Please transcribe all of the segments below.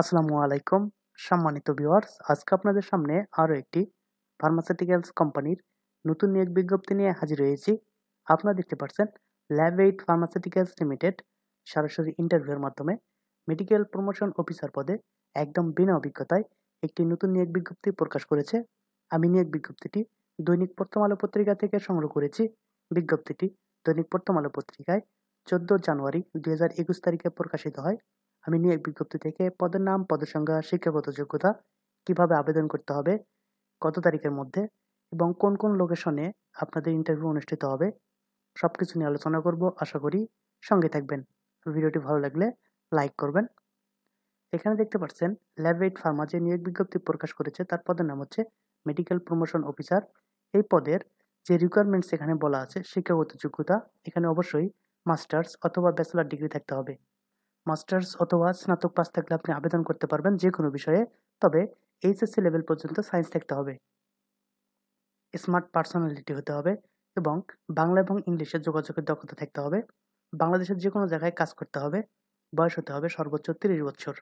আসসালামু আলাইকুম সম্মানিত ভিওয়ার্স আজকে আপনাদের সামনে আরও একটি ফার্মাসিউটিক্যালস কোম্পানির নতুন নিয়োগ বিজ্ঞপ্তি নিয়ে হাজির হয়েছি আপনারা দেখতে পাচ্ছেন ল্যাব এইট ফার্মাসিউটিক্যালস লিমিটেড সরাসরি ইন্টারভিউর মাধ্যমে মেডিকেল প্রমোশন অফিসার পদে একদম বিনা অভিজ্ঞতায় একটি নতুন নিয়োগ বিজ্ঞপ্তি প্রকাশ করেছে আমি নিয়োগ বিজ্ঞপ্তিটি দৈনিক প্রথম আলো পত্রিকা থেকে সংগ্রহ করেছি বিজ্ঞপ্তিটি দৈনিক প্রথম আলো পত্রিকায় চোদ্দ জানুয়ারি দু তারিখে প্রকাশিত হয় আমি নিয়োগ বিজ্ঞপ্তি থেকে পদের নাম পদের সংখ্যা শিক্ষাগত যোগ্যতা কিভাবে আবেদন করতে হবে কত তারিখের মধ্যে এবং কোন কোন লোকেশনে আপনাদের ইন্টারভিউ অনুষ্ঠিত হবে সব কিছু নিয়ে আলোচনা করব আশা করি সঙ্গে থাকবেন ভিডিওটি ভালো লাগলে লাইক করবেন এখানে দেখতে পাচ্ছেন ল্যাবরেট ফার্মা যে নিয়োগ বিজ্ঞপ্তি প্রকাশ করেছে তার পদের নাম হচ্ছে মেডিকেল প্রমোশন অফিসার এই পদের যে রিকোয়ারমেন্টস এখানে বলা আছে শিক্ষাগত যোগ্যতা এখানে অবশ্যই মাস্টার্স অথবা ব্যাচেলার ডিগ্রি থাকতে হবে মাস্টার্স অথবা স্নাতক পাস থাকলে আপনি আবেদন করতে পারবেন যে কোনো বিষয়ে তবে এইচএসসি লেভেল পর্যন্ত সায়েন্স থাকতে হবে স্মার্ট পার্সোনালিটি হতে হবে এবং বাংলা এবং ইংলিশে যোগাযোগের দক্ষতা থাকতে হবে বাংলাদেশের যে কোনো জায়গায় কাজ করতে হবে বয়স হতে হবে সর্বোচ্চ তিরিশ বছর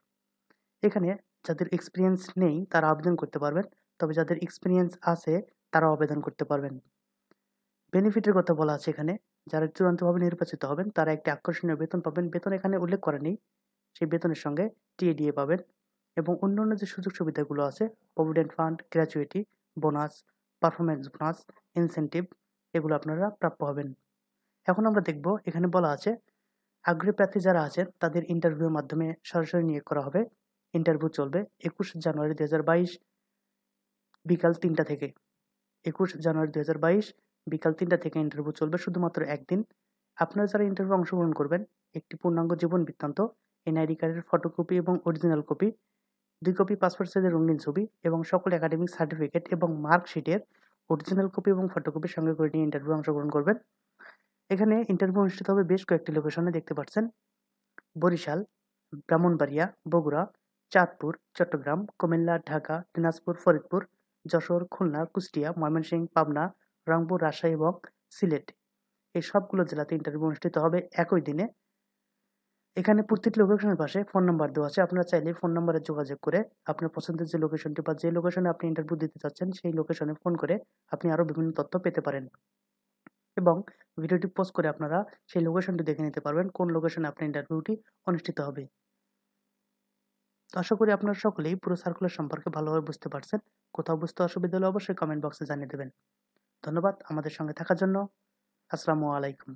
এখানে যাদের এক্সপিরিয়েন্স নেই তারা আবেদন করতে পারবেন তবে যাদের এক্সপিরিয়েন্স আছে তারা আবেদন করতে পারবেন বেনিফিটের কথা বলা আছে এখানে যারা চূড়ান্তভাবে নির্বাচিত হবেন তারা একটি আকর্ষণীয় বেতন পাবেন বেতন এখানে উল্লেখ করেনি সেই বেতনের সঙ্গে টিএডিএ পাবেন এবং অন্যান্য যে সুযোগ সুবিধাগুলো আছে provident fund gratuity bonus performance bonus incentive এগুলো আপনারা প্রাপ্য হবেন এখন আমরা দেখব এখানে বলা আছে আগ্রহী প্রার্থী যারা আছেন তাদের ইন্টারভিউর মাধ্যমে সরাসরি নিয়োগ করা হবে ইন্টারভিউ চলবে একুশ জানুয়ারি দু বিকাল তিনটা থেকে একুশ জানুয়ারি দু বিকাল তিনটা থেকে ইন্টারভিউ চলবে শুধুমাত্র একদিন আপনারা যারা ইন্টারভিউ অংশগ্রহণ করবেন একটি পূর্ণাঙ্গ জীবন বৃত্তান্ত এনআইডি কার্ডের ফটোকপি এবং অরিজিনাল কপি দুই কপি পাসপোর্ট সাইজের রঙিন ছবি এবং সকল একাডেমিক সার্টিফিকেট এবং মার্কশিটের অরিজিনাল কপি এবং ফটোকপি সঙ্গে করে নিয়ে ইন্টারভিউ অংশগ্রহণ করবেন এখানে ইন্টারভিউ অনুষ্ঠিত হবে বেশ কয়েকটি লোকেশনে দেখতে পাচ্ছেন বরিশাল ব্রাহ্মণবাড়িয়া বগুড়া চাঁদপুর চট্টগ্রাম কুমিল্লা ঢাকা দিনাজপুর ফরিদপুর যশোর খুলনা কুষ্টিয়া ময়মনসিংহ পাবনা রংপুর রাজশাহী এবং সিলেট এই সবগুলো জেলাতে ইন্টারভিউ অনুষ্ঠিত হবে একই দিনে এখানে প্রত্যেকটি লোকেশনের পাশে ফোন নাম্বার দেওয়া আছে আপনারা চাইলে ফোন নাম্বারে যোগাযোগ করে আপনার পছন্দের যে লোকেশনটি বা যে লোকেশনে আপনি ইন্টারভিউ দিতে চাচ্ছেন সেই লোকেশনে ফোন করে আপনি আরও বিভিন্ন তথ্য পেতে পারেন এবং ভিডিওটি পোস্ট করে আপনারা সেই লোকেশনটি দেখে নিতে পারবেন কোন লোকেশনে আপনার ইন্টারভিউটি অনুষ্ঠিত হবে তো আশা করি আপনারা সকলেই পুরো সার্কুলার সম্পর্কে ভালোভাবে বুঝতে পারছেন কোথাও বুঝতে অসুবিধা হলে অবশ্যই কমেন্ট বক্সে জানিয়ে দেবেন ধন্যবাদ আমাদের সঙ্গে থাকার জন্য আসসালামু আলাইকুম